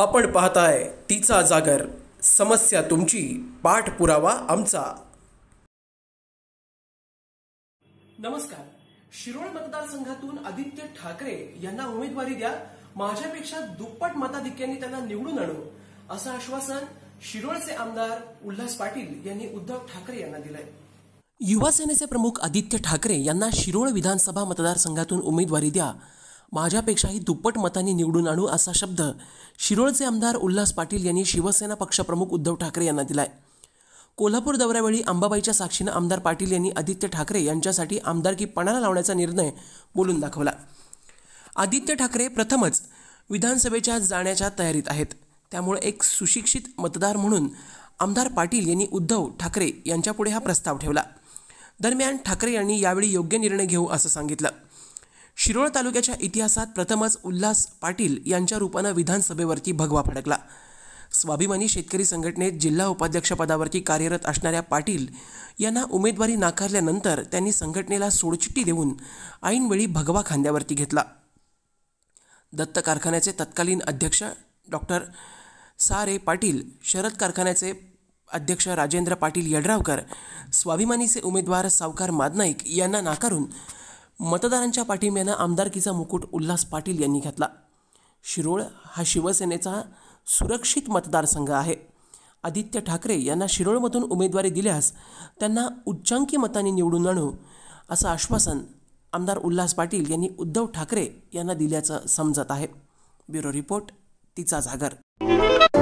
आपण पाहताय तिचा जागर समस्या तुमची पाठपुरावा आमचा नमस्कार शिरोळ मतदारसंघातून आदित्य ठाकरे यांना उमेदवारी द्या माझ्यापेक्षा दुप्पट मताधिक्यांनी त्यांना निवडून आणू असं आश्वासन शिरोळचे आमदार उल्हास पाटील यांनी उद्धव ठाकरे यांना दिलंय युवासेनेचे प्रमुख आदित्य ठाकरे यांना शिरोळ विधानसभा मतदारसंघातून उमेदवारी द्या माझ्यापेक्षाही दुप्पट मतांनी निवडून आणू असा शब्द शिरोळचे आमदार उल्हास पाटील यांनी शिवसेना पक्षप्रमुख उद्धव ठाकरे यांना दिला आहे कोल्हापूर दौऱ्यावेळी अंबाबाईच्या साक्षीनं आमदार पाटील यांनी आदित्य ठाकरे यांच्यासाठी आमदारकी पणाला लावण्याचा निर्णय बोलून दाखवला आदित्य ठाकरे प्रथमच विधानसभेच्या जाण्याच्या तयारीत आहेत त्यामुळे एक सुशिक्षित मतदार म्हणून आमदार पाटील यांनी उद्धव ठाकरे यांच्यापुढे हा प्रस्ताव ठेवला दरम्यान ठाकरे यांनी यावेळी योग्य निर्णय घेऊ असं सांगितलं शिरोळ तालुक्याच्या इतिहासात प्रथमच उल्हास पाटील यांच्या रूपानं विधानसभेवरती भगवा फडकला स्वाभिमानी शेतकरी संघटनेत जिल्हा उपाध्यक्षपदावरती कार्यरत असणाऱ्या पाटील यांना उमेदवारी नाकारल्यानंतर त्यांनी संघटनेला सोडचिट्टी देऊन ऐनवेळी भगवा खांद्यावरती घेतला दत्त कारखान्याचे तत्कालीन अध्यक्ष डॉक्टर सारे पाटील शरद कारखान्याचे अध्यक्ष राजेंद्र पाटील यड्रावकर स्वाभिमानीचे उमेदवार सावकार मादनाईक यांना नाकारून मतदारांच्या पाठिंब्यानं आमदारकीचा मुकुट उल्हास पाटील यांनी घातला शिरोळ हा शिवसेनेचा सुरक्षित मतदारसंघ आहे आदित्य ठाकरे यांना शिरोळमधून उमेदवारी दिल्यास त्यांना उच्चांकी मतांनी निवडून आणू असं आश्वासन आमदार उल्हास पाटील यांनी उद्धव ठाकरे यांना दिल्याचं समजत आहे ब्युरो रिपोर्ट तिचा जागर